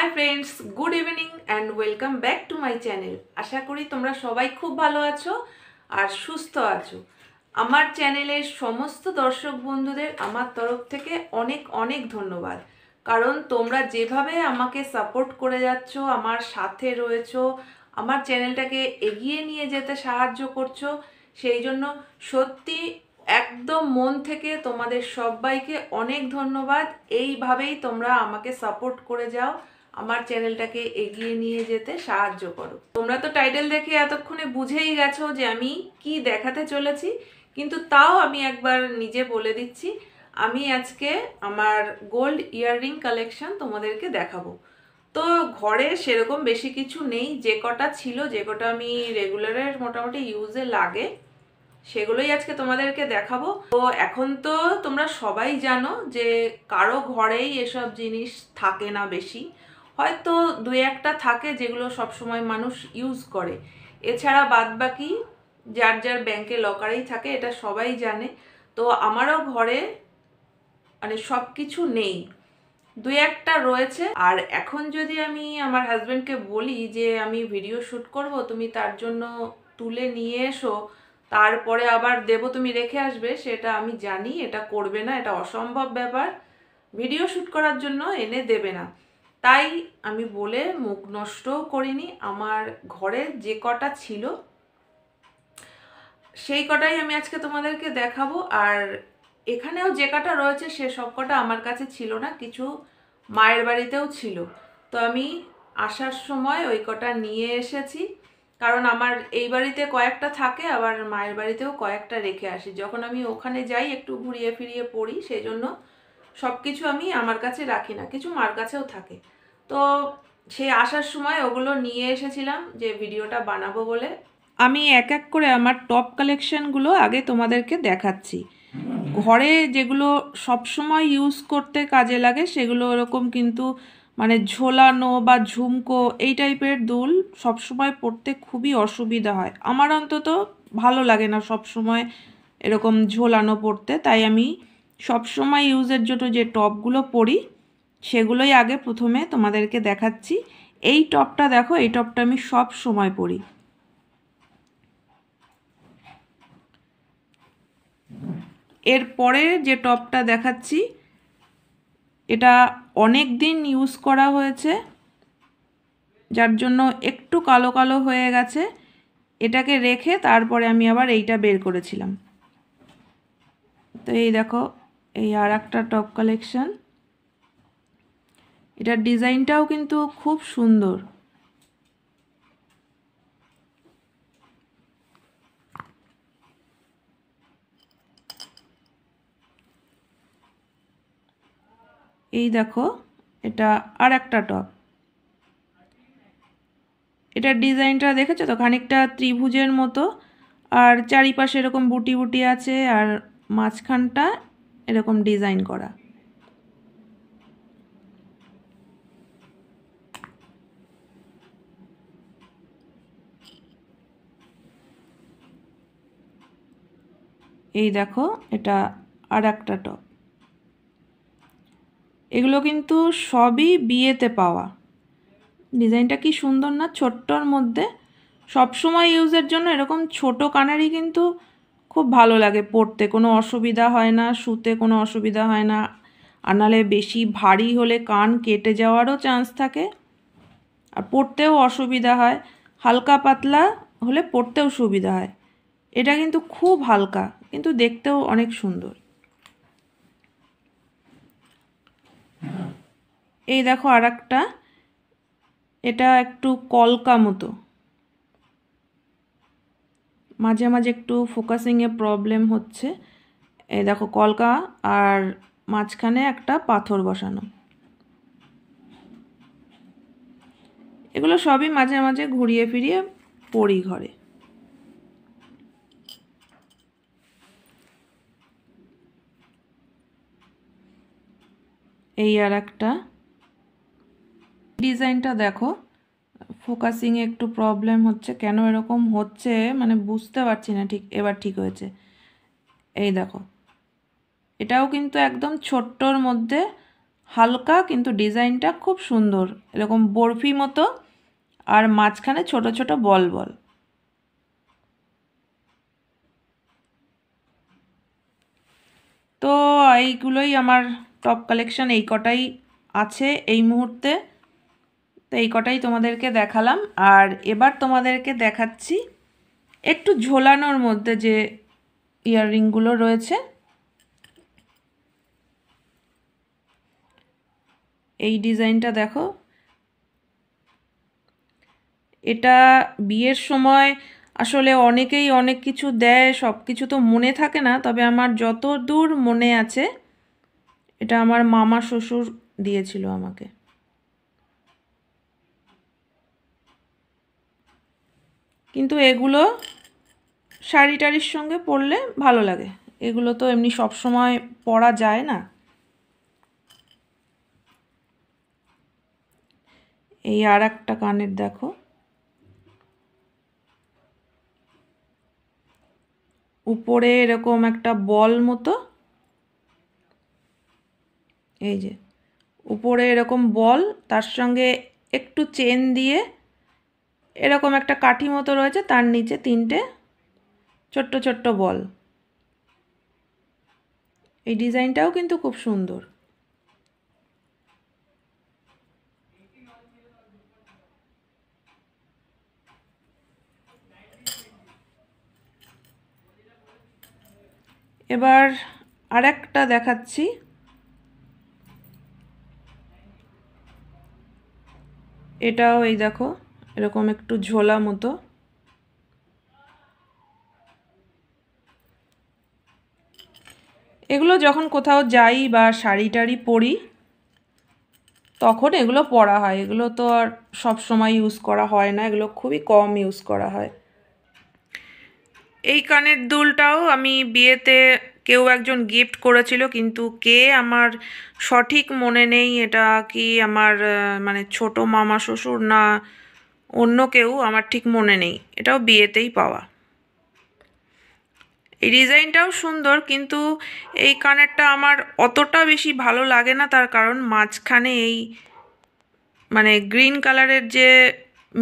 high friends good evening and welcome back to my channel আশা করি তোমরা সবাই খুব ভালো আছো আর সুস্থ আছো আমার চ্যানেলের সমস্ত দর্শক বন্ধুদের আমার তরফ থেকে অনেক অনেক ধন্যবাদ কারণ তোমরা যেভাবে আমাকে সাপোর্ট করে যাচ্ছ আমার সাথে রয়েছো আমার চ্যানেলটাকে এগিয়ে নিয়ে যেতে সাহায্য করছো সেই জন্য সত্যি একদম মন থেকে তোমাদের সবাইকে অনেক ধন্যবাদ এইভাবেই তোমরা আমাকে সাপোর্ট করে যাও আমার চ্যানেলটাকে এগিয়ে নিয়ে যেতে সাহায্য করো তোমরা তো টাইটেল দেখে এতক্ষণে বুঝেই গেছো যে আমি কি দেখাতে চলেছি কিন্তু তাও আমি একবার নিজে বলে দিচ্ছি আমি আজকে আমার গোল্ড ইয়াররিং কালেকশন তোমাদেরকে দেখাবো তো ঘরে সেরকম বেশি কিছু নেই যে কটা ছিল যে কটা আমি রেগুলারের মোটামুটি ইউজে লাগে সেগুলোই আজকে তোমাদেরকে দেখাবো তো এখন তো তোমরা সবাই জানো যে কারো ঘরেই এসব জিনিস থাকে না বেশি হয়তো দু একটা থাকে যেগুলো সব সময় মানুষ ইউজ করে এছাড়া বাদ বাকি যার যার ব্যাংকে লকারেই থাকে এটা সবাই জানে তো আমারও ঘরে মানে সব কিছু নেই দু একটা রয়েছে আর এখন যদি আমি আমার হাজব্যান্ডকে বলি যে আমি ভিডিও শ্যুট করব তুমি তার জন্য তুলে নিয়ে এসো তারপরে আবার দেব তুমি রেখে আসবে সেটা আমি জানি এটা করবে না এটা অসম্ভব ব্যাপার ভিডিও শ্যুট করার জন্য এনে দেবে না তাই আমি বলে মুখ নষ্টও করিনি আমার ঘরে যে কটা ছিল সেই কটাই আমি আজকে তোমাদেরকে দেখাবো আর এখানেও যে কটা রয়েছে সে সব কটা আমার কাছে ছিল না কিছু মায়ের বাড়িতেও ছিল তো আমি আসার সময় ওই কটা নিয়ে এসেছি কারণ আমার এই বাড়িতে কয়েকটা থাকে আবার মায়ের বাড়িতেও কয়েকটা রেখে আসি যখন আমি ওখানে যাই একটু ঘুরিয়ে ফিরিয়ে পড়ি সেই জন্য সব কিছু আমি আমার কাছে রাখি না কিছু মার কাছেও থাকে তো সে আসার সময় ওগুলো নিয়ে এসেছিলাম যে ভিডিওটা বানাবো বলে আমি এক এক করে আমার টপ কালেকশানগুলো আগে তোমাদেরকে দেখাচ্ছি ঘরে যেগুলো সবসময় ইউজ করতে কাজে লাগে সেগুলো ওরকম কিন্তু মানে ঝোলানো বা ঝুমকো এই টাইপের দুল সবসময় পড়তে খুবই অসুবিধা হয় আমার অন্তত ভালো লাগে না সবসময় এরকম ঝোলানো পড়তে তাই আমি সবসময় ইউজের জন্য যে টপগুলো পরি সেগুলোই আগে প্রথমে তোমাদেরকে দেখাচ্ছি এই টপটা দেখো এই টপটা আমি সব সময় পরি এরপরে যে টপটা দেখাচ্ছি এটা অনেক দিন ইউজ করা হয়েছে যার জন্য একটু কালো কালো হয়ে গেছে এটাকে রেখে তারপরে আমি আবার এইটা বের করেছিলাম তো এই দেখো এই আর একটা টপ কালেকশান এটার ডিজাইনটাও কিন্তু খুব সুন্দর এই দেখো এটা আর একটা টপ এটার ডিজাইনটা দেখেছো তো খানিকটা ত্রিভুজের মতো আর চারিপাশে এরকম বুটি বুটি আছে আর মাঝখানটা এরকম ডিজাইন করা এই দেখো এটা আর একটা টপ এগুলো কিন্তু সবই বিয়েতে পাওয়া ডিজাইনটা কি সুন্দর না ছোট্টর মধ্যে সবসময় ইউজের জন্য এরকম ছোট কানারই কিন্তু খুব ভালো লাগে পড়তে কোনো অসুবিধা হয় না শুতে কোনো অসুবিধা হয় না আর নাহলে বেশি ভারী হলে কান কেটে যাওয়ারও চান্স থাকে আর পড়তেও অসুবিধা হয় হালকা পাতলা হলে পড়তেও সুবিধা হয় এটা কিন্তু খুব হালকা কিন্তু দেখতেও অনেক সুন্দর এই দেখো আর এটা একটু কলকা মতো মাঝে মাঝে একটু ফোকাসিংয়ে প্রবলেম হচ্ছে এই দেখো কলকা আর মাঝখানে একটা পাথর বসানো এগুলো সবই মাঝে মাঝে ঘুরিয়ে ফিরিয়ে পড়ি ঘরে এই আর একটা ডিজাইনটা দেখো ফোকাসিংয়ে একটু প্রবলেম হচ্ছে কেন এরকম হচ্ছে মানে বুঝতে পারছি না ঠিক এবার ঠিক হয়েছে এই দেখো এটাও কিন্তু একদম ছোট্টর মধ্যে হালকা কিন্তু ডিজাইনটা খুব সুন্দর এরকম বরফি মতো আর মাঝখানে ছোট ছোট বল বল তো এইগুলোই আমার টপ কালেকশন এই কটাই আছে এই মুহূর্তে তো এই কটাই তোমাদেরকে দেখালাম আর এবার তোমাদেরকে দেখাচ্ছি একটু ঝোলানোর মধ্যে যে ইয়াররিংগুলো রয়েছে এই ডিজাইনটা দেখো এটা বিয়ের সময় আসলে অনেকেই অনেক কিছু দেয় সব কিছু তো মনে থাকে না তবে আমার যত দূর মনে আছে এটা আমার মামা শ্বশুর দিয়েছিল আমাকে কিন্তু এগুলো শাড়ি টাড়ির সঙ্গে পরলে ভালো লাগে এগুলো তো এমনি সব সময় পরা যায় না এই আর একটা কানের দেখো উপরে এরকম একটা বল মতো এই যে উপরে এরকম বল তার সঙ্গে একটু চেন দিয়ে এরকম একটা কাঠি মতো রয়েছে তার নিচে তিনটে ছোট্ট ছোট্ট বল এই ডিজাইনটাও কিন্তু খুব সুন্দর এবার আরেকটা দেখাচ্ছি এটাও এই দেখো এরকম একটু ঝোলা মতো এগুলো যখন কোথাও যাই বা শাড়ি টাড়ি পরি তখন এগুলো পরা হয় এগুলো তো আর সব সময় ইউজ করা হয় না এগুলো খুবই কম ইউজ করা হয় এই কানের দুলটাও আমি বিয়েতে কেউ একজন গিফট করেছিল কিন্তু কে আমার সঠিক মনে নেই এটা কি আমার মানে ছোট মামা শ্বশুর না অন্য কেউ আমার ঠিক মনে নেই এটাও বিয়েতেই পাওয়া এই ডিজাইনটাও সুন্দর কিন্তু এই কানেরটা আমার অতটা বেশি ভালো লাগে না তার কারণ মাঝখানে এই মানে গ্রিন কালারের যে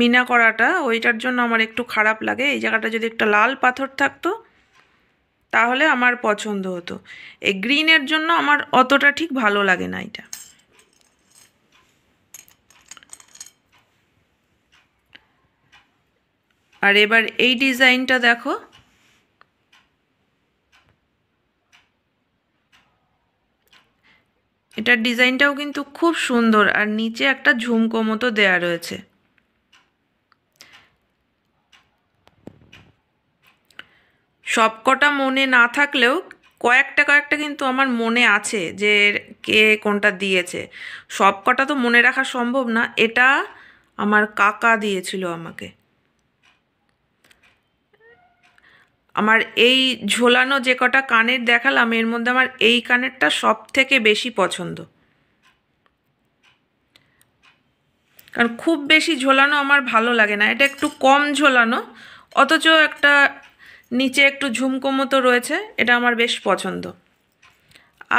মিনা করাটা ওইটার জন্য আমার একটু খারাপ লাগে এই জায়গাটা যদি একটা লাল পাথর থাকতো তাহলে আমার পছন্দ হতো এই গ্রিনের জন্য আমার অতটা ঠিক ভালো লাগে না এটা আর এবার এই ডিজাইনটা দেখো এটার ডিজাইনটাও কিন্তু খুব সুন্দর আর নিচে একটা ঝুমকো মতো দেয়া রয়েছে সবকটা মনে না থাকলেও কয়েকটা কয়েকটা কিন্তু আমার মনে আছে যে কে কোনটা দিয়েছে সবকটা তো মনে রাখা সম্ভব না এটা আমার কাকা দিয়েছিল আমাকে আমার এই ঝোলানো যে কটা কানের দেখালাম এর মধ্যে আমার এই কানেরটা সব থেকে বেশি পছন্দ কারণ খুব বেশি ঝোলানো আমার ভালো লাগে না এটা একটু কম ঝোলানো অথচ একটা নিচে একটু ঝুমকো মতো রয়েছে এটা আমার বেশ পছন্দ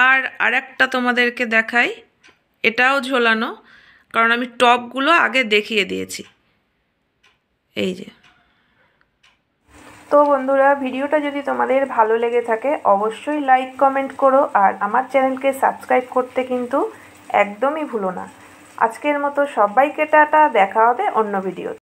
আর আরেকটা তোমাদেরকে দেখাই এটাও ঝোলানো কারণ আমি টপগুলো আগে দেখিয়ে দিয়েছি এই যে তো বন্ধুরা ভিডিওটা যদি তোমাদের ভালো লেগে থাকে অবশ্যই লাইক কমেন্ট করো আর আমার চ্যানেলকে সাবস্ক্রাইব করতে কিন্তু একদমই ভুলো না আজকের মতো সবাইকে টাটা দেখা হবে অন্য ভিডিও